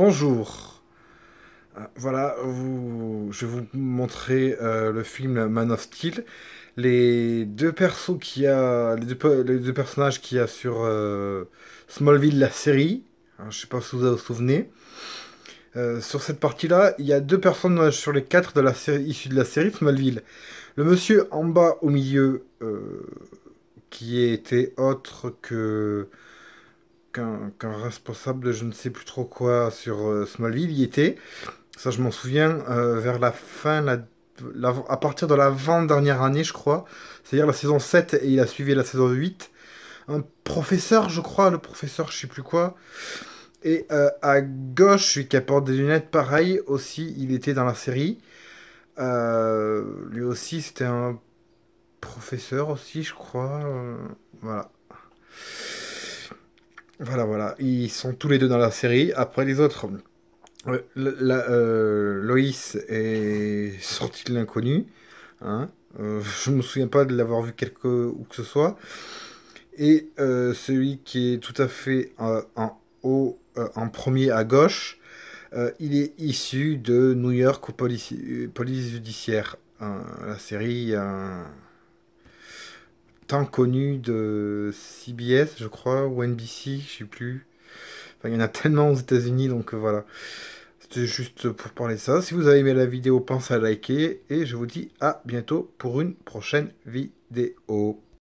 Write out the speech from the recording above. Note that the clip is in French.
Bonjour. Euh, voilà, je vais vous montrer euh, le film Man of Steel. Les deux persos qui a, les deux, personnages qu'il y a sur euh, Smallville la série. je hein, je sais pas si vous vous souvenez. sur cette partie-là, il y a deux personnages sur les quatre de la série, issus de la série Smallville. Le monsieur en bas au milieu, qui était autre que qu'un responsable de je ne sais plus trop quoi sur euh, Smallville y était. Ça, je m'en souviens, euh, vers la fin, la, à partir de la l'avant-dernière année, je crois, c'est-à-dire la saison 7 et il a suivi la saison 8. Un professeur, je crois, le professeur, je sais plus quoi. Et euh, à gauche, celui qui apporte des lunettes, pareil, aussi, il était dans la série. lui aussi, c'était un professeur aussi, je crois. Voilà, voilà. Ils sont tous les deux dans la série. Après les autres, euh, euh, Loïs est sorti de l'inconnu. je hein. ne euh, je me souviens pas de l'avoir vu quelque où que ce soit. Et celui qui est tout à fait en haut, en premier à gauche, il est issu de New York police, police judiciaire. la série tant de CBS, je crois, ou NBC, je sais plus. Enfin, il y en a tellement aux États-Unis, donc euh, voilà. C'était juste pour parler de ça. Si vous avez aimé la vidéo, pensez à liker. Et je vous dis à bientôt pour une prochaine vidéo.